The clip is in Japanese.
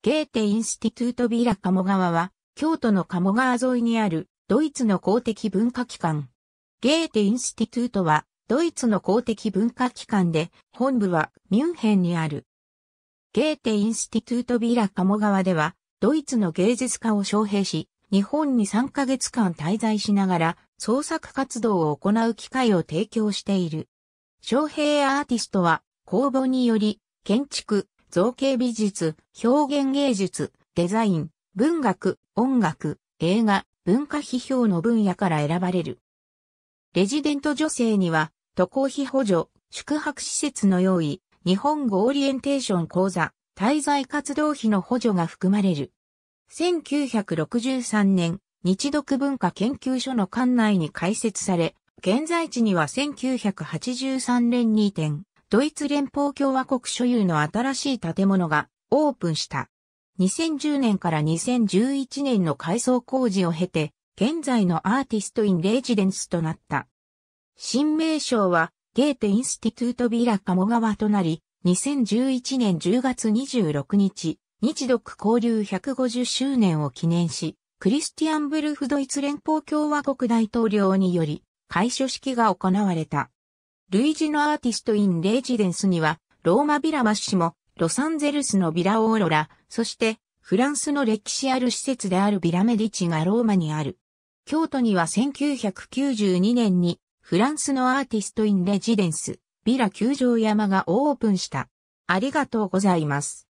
ゲーテインスティトゥートビラ鴨川は、京都の鴨川沿いにある、ドイツの公的文化機関。ゲーテインスティトゥートは、ドイツの公的文化機関で、本部はミュンヘンにある。ゲーテインスティトゥートビラ鴨川では、ドイツの芸術家を招聘し、日本に3ヶ月間滞在しながら、創作活動を行う機会を提供している。招聘アーティストは、公募により、建築、造形美術、表現芸術、デザイン、文学、音楽、映画、文化批評の分野から選ばれる。レジデント女性には、渡航費補助、宿泊施設の用意、日本語オリエンテーション講座、滞在活動費の補助が含まれる。1963年、日独文化研究所の館内に開設され、現在地には1983年2.5ドイツ連邦共和国所有の新しい建物がオープンした。2010年から2011年の改装工事を経て、現在のアーティスト・イン・レージデンスとなった。新名称は、ゲーテ・インスティトゥート・ビラ・鴨川となり、2011年10月26日、日独交流150周年を記念し、クリスティアンブルフドイツ連邦共和国大統領により、開所式が行われた。類似のアーティストインレジデンスには、ローマビラマッシモ、ロサンゼルスのビラオーロラ、そしてフランスの歴史ある施設であるビラメディチがローマにある。京都には1992年にフランスのアーティストインレジデンス、ビラ球場山がオープンした。ありがとうございます。